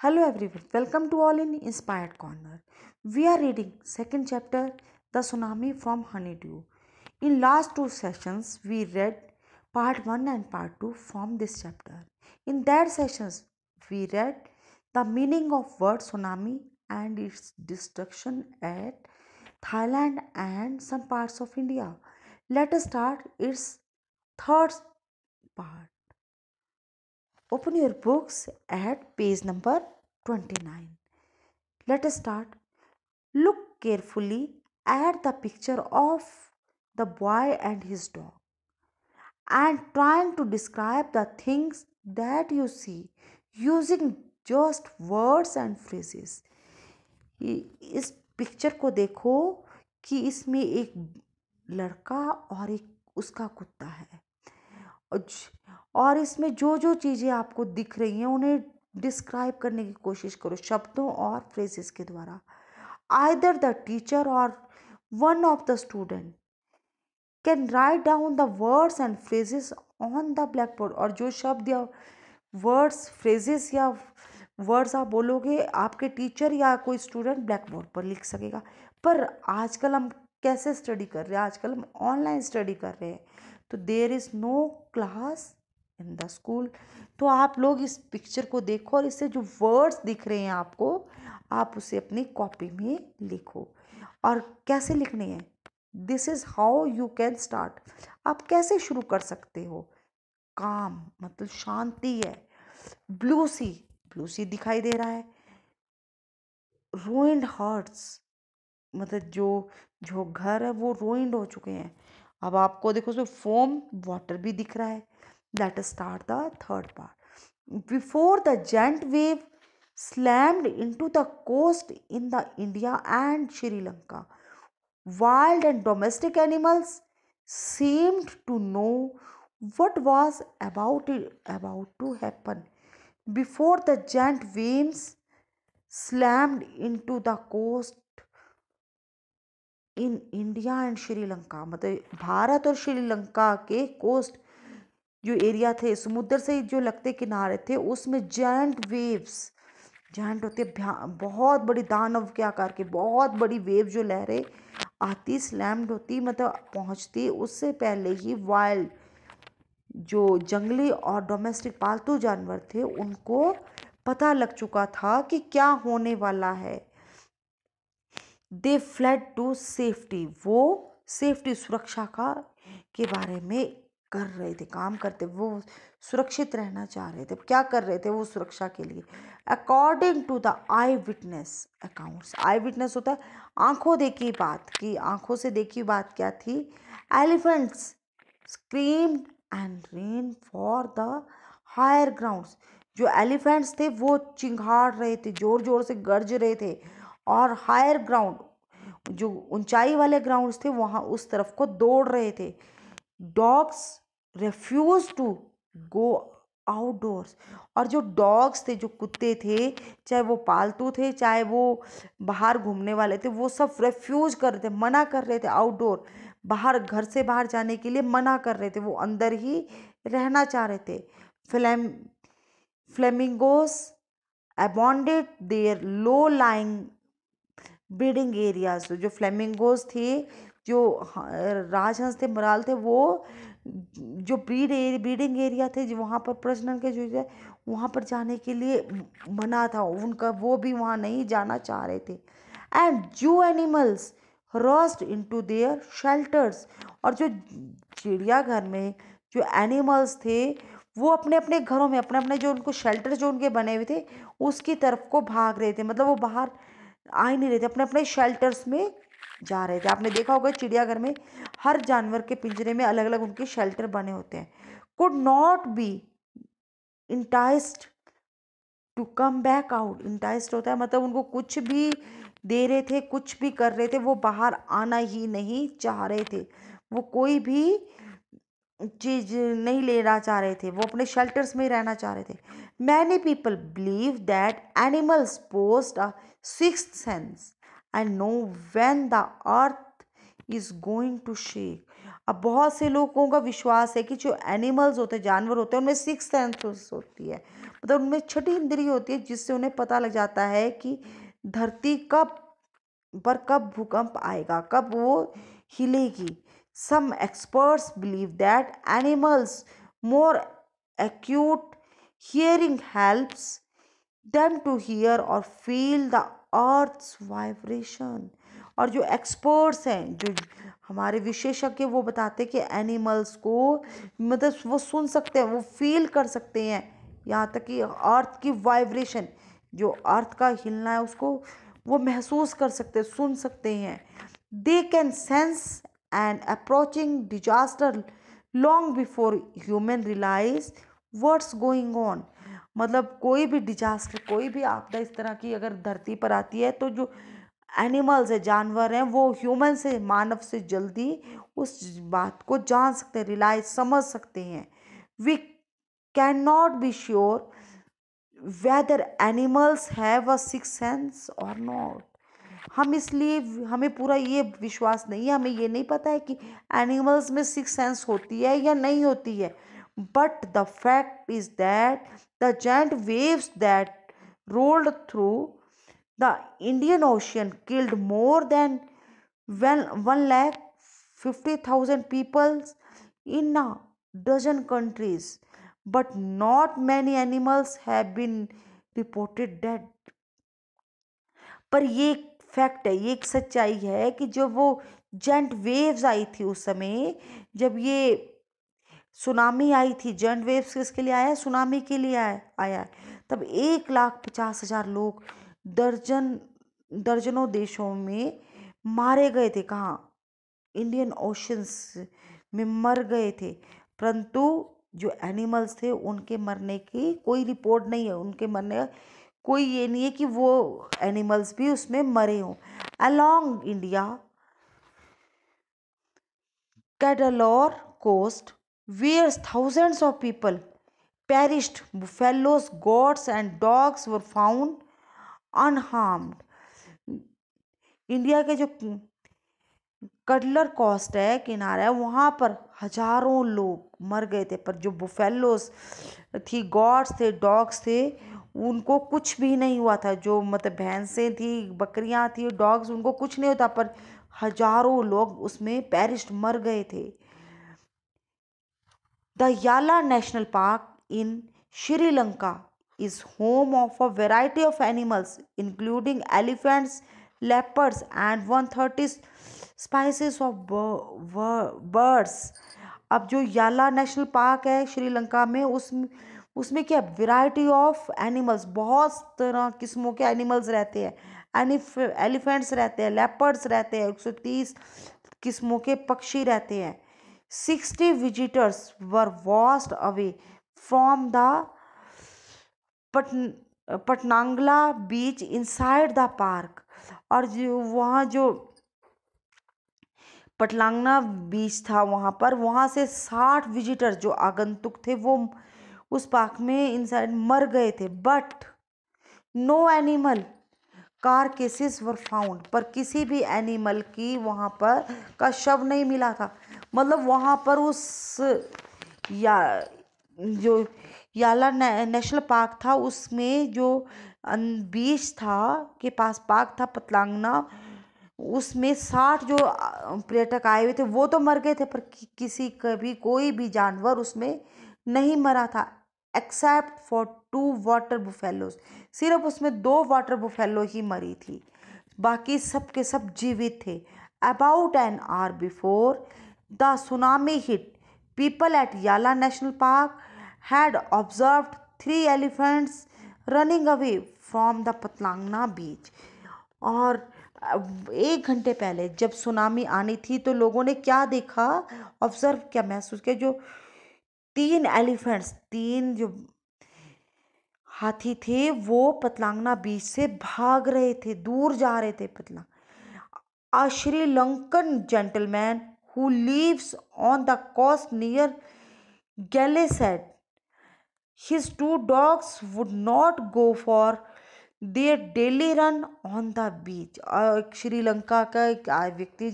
Hello everyone, welcome to All in Inspired Corner. We are reading second chapter The Tsunami from Honeydew. In last two sessions we read part 1 and part 2 from this chapter. In that sessions we read the meaning of word tsunami and its destruction at Thailand and some parts of India. Let us start its third part Open your books at page number 29. Let us start. Look carefully at the picture of the boy and his dog and trying to describe the things that you see using just words and phrases. इस picture को देखो कि इसमें एक लड़का और एक उसका कुत्ता है और इसमें जो जो चीज़ें आपको दिख रही हैं उन्हें डिस्क्राइब करने की कोशिश करो शब्दों और फ्रेजेस के द्वारा either the teacher or one of the student can write down the words and phrases on the black board और जो शब्द या वर्ड्स फ्रेजेस या वर्ड्स आप बोलोगे आपके टीचर या कोई स्टूडेंट ब्लैक बोर्ड पर लिख सकेगा पर आजकल हम कैसे स्टडी कर रहे हैं आजकल हम ऑनलाइन स्टडी कर रहे हैं तो there is no class in the school तो आप लोग इस पिक्चर को देखो और इससे जो वर्ड्स दिख रहे हैं आपको आप उसे अपनी कॉपी में लिखो और कैसे लिखने हैं this is how you can start आप कैसे शुरू कर सकते हो काम मतलब शांति है ब्लू सी ब्लू सी दिखाई दे रहा है रोइंड हर्ट्स मतलब जो जो घर है वो रोइंड हो चुके हैं अब आपको देखो उसमें फोम वाटर भी दिख रहा है let us start the third part before the giant wave slammed into the coast in the india and sri lanka wild and domestic animals seemed to know what was about it, about to happen before the giant waves slammed into the coast in in India and Sri Lanka मतलब भारत और श्रीलंका के coast जो area थे समुद्र से जो लगते किनारे थे उसमें जैंट वेव्स जैंट होते बहुत बड़ी दानव के आकार के बहुत बड़ी वेव जो लहरें आती स्लैम्ड होती मतलब पहुंचती उससे पहले ही वाइल्ड जो जंगली और डोमेस्टिक पालतू जानवर थे उनको पता लग चुका था कि क्या होने वाला है दे फ्लैट टू सेफ्टी वो सेफ्टी सुरक्षा का के बारे में कर रहे थे काम करते वो सुरक्षित रहना चाह रहे थे क्या कर रहे थे वो सुरक्षा के लिए according to the eye witness accounts eye witness होता है आंखों देखी बात की आंखों से देखी बात क्या थी elephants scream and ran for the higher grounds जो एलिफेंट्स थे वो चिंघाड़ रहे थे ज़ोर ज़ोर से गर्ज रहे थे और हायर ग्राउंड जो ऊंचाई वाले ग्राउंड्स थे वहाँ उस तरफ को दौड़ रहे थे dogs refuse to go outdoors और जो डॉग्स थे जो कुत्ते थे चाहे वो पालतू थे चाहे वो बाहर घूमने वाले थे वो सब रेफ्यूज कर रहे थे मना कर रहे थे आउटडोर बाहर घर से बाहर जाने के लिए मना कर रहे थे वो अंदर ही रहना चाह रहे थे flam flamingos abandoned their low lying breeding areas जो फ्लेमिंगोज थे जो हाँ, राजहंस थे मराल थे वो जो ब्रीड एरिया ब्रीडिंग एरिया थे जो वहाँ पर प्रजनन के जो है वहाँ पर जाने के लिए मना था उनका वो भी वहाँ नहीं जाना चाह रहे थे and zoo animals rushed into their shelters और जो चिड़ियाघर में जो एनिमल्स थे वो अपने अपने घरों में अपने अपने जो उनको शेल्टर जो उनके बने हुए थे उसकी तरफ को भाग रहे थे मतलब वो बाहर आ ही नहीं रहे थे अपने अपने शेल्टर्स में जा रहे थे आपने देखा होगा चिड़ियाघर में हर जानवर के पिंजरे में अलग अलग उनके शेल्टर बने होते हैं could not be enticed to come back out enticed होता है मतलब उनको कुछ भी दे रहे थे कुछ भी कर रहे थे वो बाहर आना ही नहीं चाह रहे थे वो कोई भी चीज नहीं लेना चाह रहे थे वो अपने शेल्टर्स में ही रहना चाह रहे थे many people believe that animals possess a sixth sense and know when the earth is going to shake अब बहुत से लोगों का विश्वास है कि जो एनिमल्स होते हैं जानवर होते हैं उनमें सिक्स सेंसेस होती है मतलब उनमें छठी इंद्री होती है जिससे उन्हें पता लग जाता है कि धरती कब पर कब भूकंप आएगा कब वो हिलेगी some experts believe that animals more acute hearing helps them to hear or feel the earth's vibration और जो एक्सपर्ट्स हैं जो हमारे विशेषज्ञ वो बताते हैं कि एनिमल्स को मतलब वो सुन सकते हैं वो फील कर सकते हैं यहाँ तक कि अर्थ की वाइब्रेशन जो अर्थ का हिलना है उसको वो महसूस कर सकते हैं सुन सकते हैं they can sense and approaching disaster long before human realize what's going on मतलब कोई भी डिजास्टर कोई भी आपदा इस तरह की अगर धरती पर आती है तो जो एनिमल्स है जानवर हैं वो ह्यूमन से मानव से जल्दी उस बात को जान सकते हैं रिलाइज समझ सकते हैं we can not be sure whether animals have a sixth sense or not हम इसलिए हमें पूरा ये विश्वास नहीं है हमें ये नहीं पता है कि एनिमल्स में सिक्स सेंस होती है या नहीं होती है but the fact is that the giant waves that rolled through the Indian Ocean killed more than one one lakh fifty thousand peoples in a dozen countries but not many animals have been reported dead पर ये एक fact है ये एक सच्चाई है कि जब वो जेंट वेव्स आई थी उस समय जब ये सुनामी आई थी जेंट वेव्स किसके लिए आया सुनामी के लिए आया तब एक लाख पचास हजार लोग दर्जन दर्जनों देशों में मारे गए थे कहाँ इंडियन ओशंस में मर गए थे परंतु जो एनिमल्स थे उनके मरने की कोई रिपोर्ट नहीं है उनके मरने कोई ये नहीं है कि वो एनिमल्स भी उसमें मरे हों along India Cuddalore coast where thousands of people perished fellows goats and dogs were found unharmed India के जो कडलर कॉस्ट है किनारा है वहाँ पर हजारों लोग मर गए थे पर जो बुफेलोस थी गॉड्स थे डॉग्स थे उनको कुछ भी नहीं हुआ था जो मतलब भैंसें थी बकरियाँ थी डॉग्स उनको कुछ नहीं होता पर हजारों लोग उसमें पेरिस्ट मर गए थे the Yala national park in Sri Lanka is home of a variety of animals including elephants leopards and 130 species of birds अब जो याला नेशनल पार्क है श्रीलंका में उस उसमें क्या वैरायटी ऑफ एनिमल्स बहुत तरह किस्मों के एनिमल्स रहते हैं एलिफेंट्स रहते हैं लेपर्ड्स रहते हैं 130 किस्मों के पक्षी रहते हैं 60 visitors were washed away from the pat Patanangala beach inside the park और जो वहाँ जो पटलांगना बीच था वहाँ पर वहाँ से साठ विजिटर जो आगंतुक थे वो उस पार्क में इनसाइड मर गए थे but no animal carcasses were found पर किसी भी एनिमल की वहाँ पर का शव नहीं मिला था मतलब वहाँ पर उस या जो याला नेशनल पार्क था उसमें जो बीच था के पास पार्क था पतलांगना उसमें साठ जो पर्यटक आए हुए थे वो तो मर गए थे पर कि, किसी कभी कोई भी जानवर उसमें नहीं मरा था except for two water buffaloes सिर्फ उसमें दो वाटर बुफेलो ही मरी थी बाकी सब के सब जीवित थे about an hour before the tsunami hit people at Yala national park had observed three elephants running away from the Patanangala beach और एक घंटे पहले जब सुनामी आनी थी तो लोगों ने क्या देखा ऑब्जर्व क्या महसूस किया जो तीन एलिफेंट्स तीन जो हाथी थे वो पतलांगना बीच से भाग रहे थे दूर जा रहे थे पतला a Sri Lankan gentleman who lives on the coast near Galle said His two dogs would not go for their daily run on the beach और श्रीलंका का एक व्यक्ति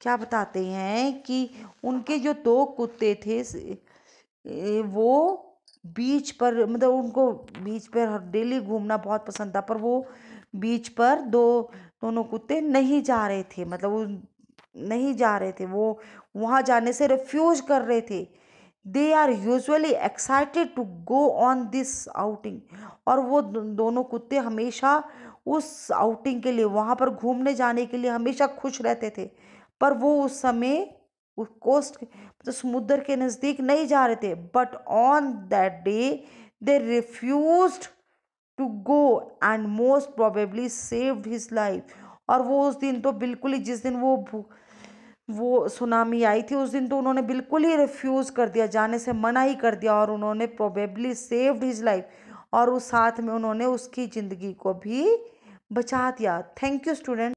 क्या बताते हैं कि उनके जो दो कुत्ते थे वो बीच पर मतलब उनको बीच पर डेली घूमना बहुत पसंद था पर वो बीच पर दो दोनों कुत्ते नहीं जा रहे थे मतलब वो नहीं जा रहे थे वो वहाँ जाने से रिफ्यूज कर रहे थे they are usually excited to go on this outing और वो दोनों कुत्ते हमेशा उस आउटिंग के लिए वहाँ पर घूमने जाने के लिए हमेशा खुश रहते थे पर वो उस समय उस कोस्ट तो मतलब समुद्र के नज़दीक नहीं जा रहे थे but on that day they refuse to go and most probably save his life और वो उस दिन तो बिल्कुल ही जिस दिन वो वो सुनामी आई थी उस दिन तो उन्होंने बिल्कुल ही रिफ्यूज़ कर दिया जाने से मना ही कर दिया और उन्होंने प्रोबेबली सेव्ड हिज लाइफ और उस साथ में उन्होंने उसकी ज़िंदगी को भी बचा दिया थैंक यू स्टूडेंट